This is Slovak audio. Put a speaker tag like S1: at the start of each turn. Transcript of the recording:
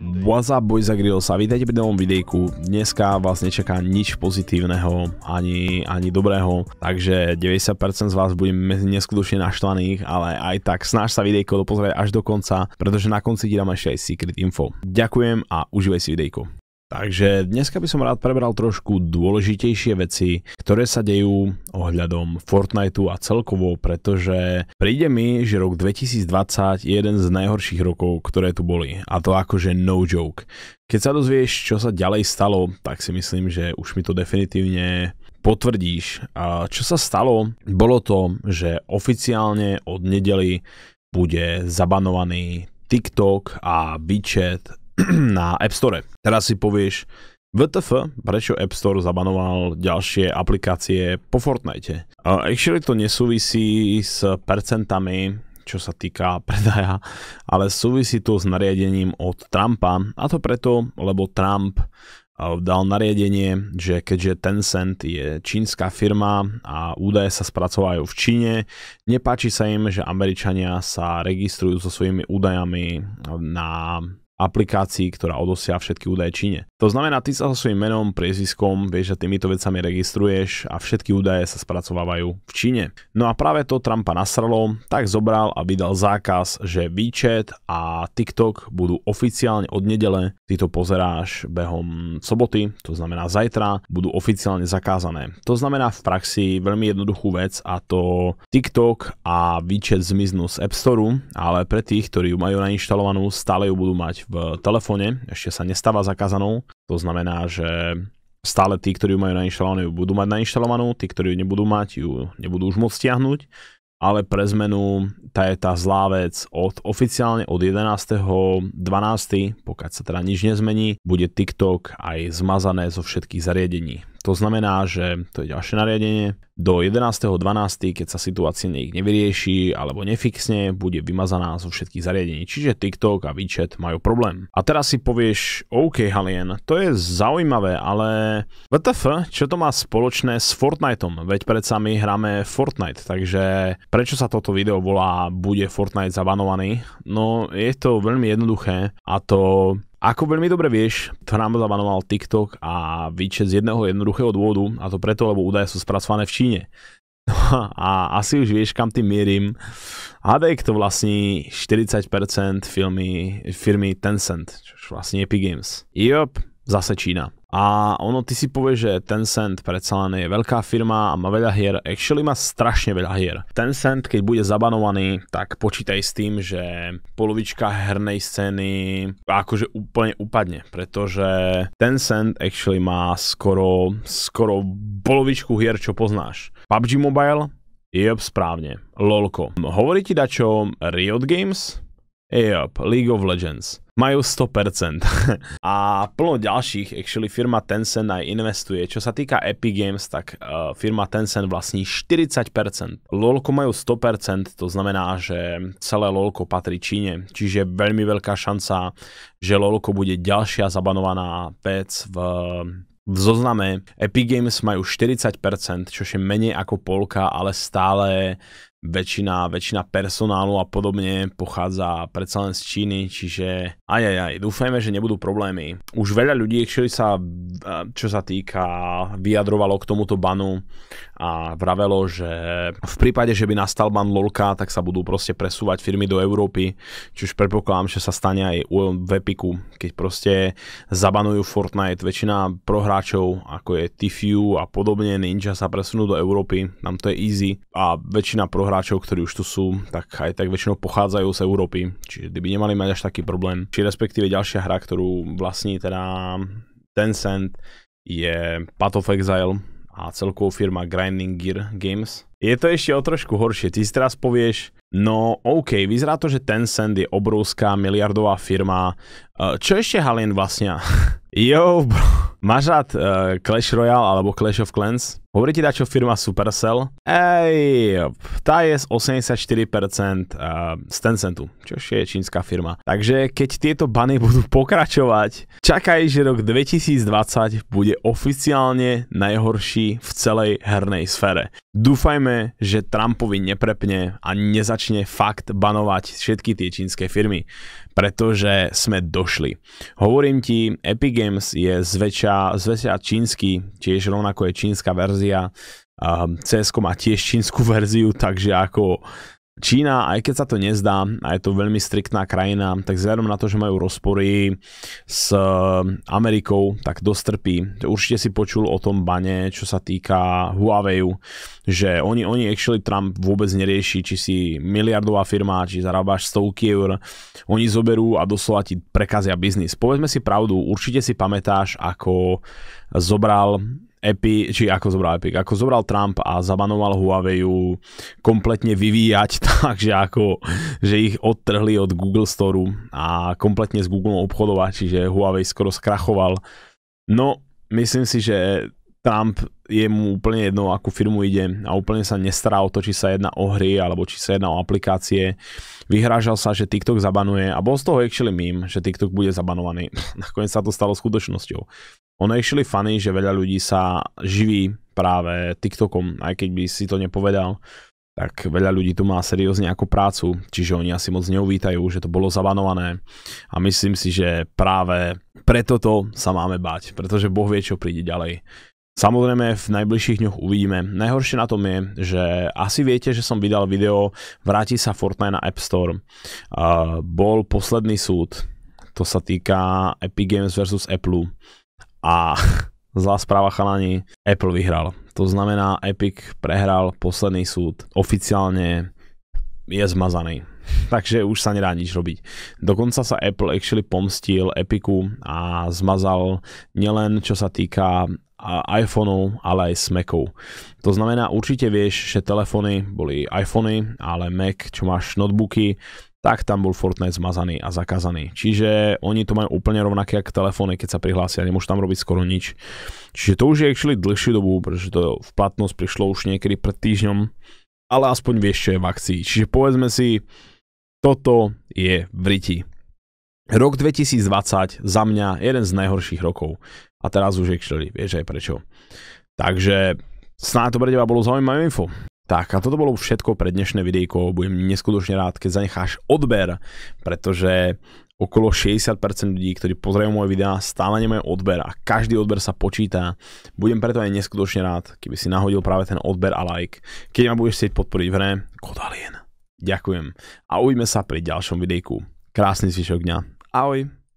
S1: What's up, boys a grill sa, vítajte pri novom videjku. Dneska vás nečaká nič pozitívneho, ani, ani dobrého, takže 90% z vás bude neskutočne naštvaných, ale aj tak snaž sa videjko dopozrieť až do konca, pretože na konci ti dám ešte aj secret info. Ďakujem a užívaj si videjko. Takže dneska by som rád prebral trošku dôležitejšie veci, ktoré sa dejú ohľadom Fortniteu a celkovo, pretože príde mi, že rok 2020 je jeden z najhorších rokov, ktoré tu boli. A to akože no joke. Keď sa dozvieš, čo sa ďalej stalo, tak si myslím, že už mi to definitívne potvrdíš. A čo sa stalo, bolo to, že oficiálne od nedely bude zabanovaný TikTok a WeChat na App Store. Teraz si povieš, VTF, prečo App Store zabanoval ďalšie aplikácie po Fortnite? Actually to nesúvisí s percentami, čo sa týka predaja, ale súvisí to s nariadením od Trumpa a to preto, lebo Trump eh, dal nariadenie, že keďže Tencent je čínska firma a údaje sa spracovajú v Číne, nepáči sa im, že Američania sa registrujú so svojimi údajami na aplikácií, ktorá odosia všetky údaje Číne. To znamená, ty sa so svojím menom, priezviskom, vieš, že týmito vecami registruješ a všetky údaje sa spracovávajú v Číne. No a práve to Trumpa nasralo, tak zobral a vydal zákaz, že WeChat a TikTok budú oficiálne od nedele, ty to pozeráš behom soboty, to znamená zajtra, budú oficiálne zakázané. To znamená v praxi veľmi jednoduchú vec a to TikTok a WeChat zmiznú z App Store, ale pre tých, ktorí ju majú nainštalovanú, stále ju budú mať v telefóne, ešte sa nestáva zakázanou to znamená, že stále tí, ktorí ju majú nainštalovanú, ju budú mať nainštalovanú, tí, ktorí ju nebudú mať, ju nebudú už môcť stiahnuť, ale pre zmenu tá je tá zlá vec od oficiálne od 11.12., pokiaľ sa teda nič nezmení, bude TikTok aj zmazané zo všetkých zariadení. To znamená, že to je ďalšie nariadenie. Do 11.12., keď sa situácia niekde nevyrieši alebo nefixne, bude vymazaná zo všetkých zariadení, čiže TikTok a WeChat majú problém. A teraz si povieš, OK Halien, to je zaujímavé, ale VTF, čo to má spoločné s Fortniteom? Veď predsa my hráme Fortnite, takže prečo sa toto video volá Bude Fortnite zabanovaný? No je to veľmi jednoduché a to ako veľmi dobre vieš, Trump zabanoval TikTok a výčet z jedného jednoduchého dôvodu, a to preto, lebo údaje sú spracované v Číne. a asi už vieš, kam tým mierim. Hadek to vlastní 40% firmy, firmy Tencent, čo vlastne Epic Games. Jop, zase Čína. A ono, ty si povieš, že Tencent predsa len je veľká firma a má veľa hier. Actually má strašne veľa hier. Tencent, keď bude zabanovaný, tak počítaj s tým, že polovička hernej scény akože úplne upadne, pretože Tencent actually má skoro, skoro polovičku hier, čo poznáš. PUBG Mobile? Jop, správne. Lolko. Hovorí ti dačo Riot Games? Jop, League of Legends majú 100%. a plno ďalších, actually firma Tencent aj investuje. Čo sa týka Epic Games, tak uh, firma Tencent vlastní 40%. LOLko majú 100%, to znamená, že celé LOLko patrí Číne. Čiže veľmi veľká šanca, že LOLko bude ďalšia zabanovaná vec v v zozname Epic Games majú 40%, čo je menej ako polka, ale stále väčšina, väčšina personálu a podobne pochádza predsa len z Číny, čiže aj, aj, aj, dúfajme, že nebudú problémy. Už veľa ľudí, čo sa, čo sa týka, vyjadrovalo k tomuto banu a vravelo, že v prípade, že by nastal ban LOLka, tak sa budú proste presúvať firmy do Európy, čo už predpokladám, že sa stane aj v Epiku, keď proste zabanujú Fortnite. Väčšina prohráčov, ako je Tifiu a podobne, Ninja sa presunú do Európy, tam to je easy a väčšina prohráčov hráčov, ktorí už tu sú, tak aj tak väčšinou pochádzajú z Európy, čiže by nemali mať až taký problém. Či respektíve ďalšia hra, ktorú vlastní teda Tencent, je Path of Exile a celkovou firma Grinding Gear Games. Je to ešte o trošku horšie. Ty si teraz povieš, no OK, vyzerá to, že Tencent je obrovská miliardová firma. E, čo ešte Halin vlastne? jo, bro. Máš rád uh, Clash Royale alebo Clash of Clans? Hovorí ti firma Supercell? Ej, tá je z 84% z Tencentu, čo je čínska firma. Takže keď tieto bany budú pokračovať, čakaj, že rok 2020 bude oficiálne najhorší v celej hernej sfére. Dúfajme, že Trumpovi neprepne a nezačne fakt banovať všetky tie čínske firmy, pretože sme došli. Hovorím ti, Epic Games je zväčša, zväčša čínsky, tiež rovnako je čínska verzia verzia. Um, CS má tiež čínsku verziu, takže ako Čína, aj keď sa to nezdá, a je to veľmi striktná krajina, tak vzhľadom na to, že majú rozpory s um, Amerikou, tak dosť trpí. Určite si počul o tom bane, čo sa týka Huawei, že oni, oni actually Trump vôbec nerieši, či si miliardová firma, či zarábáš stovky eur, oni zoberú a doslova ti prekazia biznis. Povedzme si pravdu, určite si pamätáš, ako zobral Epi, či ako zobral Epic, ako zobral Trump a zabanoval ju kompletne vyvíjať tak, že, ako, že ich odtrhli od Google Store a kompletne s Google obchodovať, čiže Huawei skoro skrachoval. No, myslím si, že Trump je mu úplne jedno, akú firmu ide a úplne sa nestará o to, či sa jedná o hry alebo či sa jedná o aplikácie. Vyhrážal sa, že TikTok zabanuje a bol z toho actually mým, že TikTok bude zabanovaný. Nakoniec sa to stalo skutočnosťou. Ono je actually funny, že veľa ľudí sa živí práve TikTokom, aj keď by si to nepovedal, tak veľa ľudí tu má seriózne ako prácu, čiže oni asi moc neuvítajú, že to bolo zabanované a myslím si, že práve preto to sa máme bať, pretože Boh vie, čo príde ďalej. Samozrejme v najbližších dňoch uvidíme. Najhoršie na tom je, že asi viete, že som vydal video Vráti sa Fortnite na App Store. Uh, bol posledný súd, to sa týka Epic Games vs. Apple a zlá správa chalani, Apple vyhral. To znamená, Epic prehral posledný súd. Oficiálne je zmazaný. Takže už sa nedá nič robiť. Dokonca sa Apple actually pomstil Epiku a zmazal nielen čo sa týka iPhoneu, ale aj s Macou. To znamená, určite vieš, že telefóny boli iPhony, ale Mac, čo máš notebooky, tak tam bol Fortnite zmazaný a zakázaný. Čiže oni to majú úplne rovnaké ako telefóny, keď sa prihlásia, nemôžu tam robiť skoro nič. Čiže to už je actually dlhšiu dobu, pretože to v platnosť prišlo už niekedy pred týždňom, ale aspoň vieš, čo je v akcii. Čiže povedzme si, toto je v riti. Rok 2020 za mňa jeden z najhorších rokov. A teraz už je vieš aj prečo. Takže snáď to pre teba bolo zaujímavé info. Tak a toto bolo všetko pre dnešné videjko. Budem neskutočne rád, keď zanecháš odber, pretože okolo 60% ľudí, ktorí pozerajú moje videá, stále nemajú odber a každý odber sa počíta. Budem preto aj neskutočne rád, keby si nahodil práve ten odber a like. Keď ma budeš chcieť podporiť v hre, Kodalien. Ďakujem a uvidíme sa pri ďalšom videjku. Krásny zvyšok dňa. Ahoj.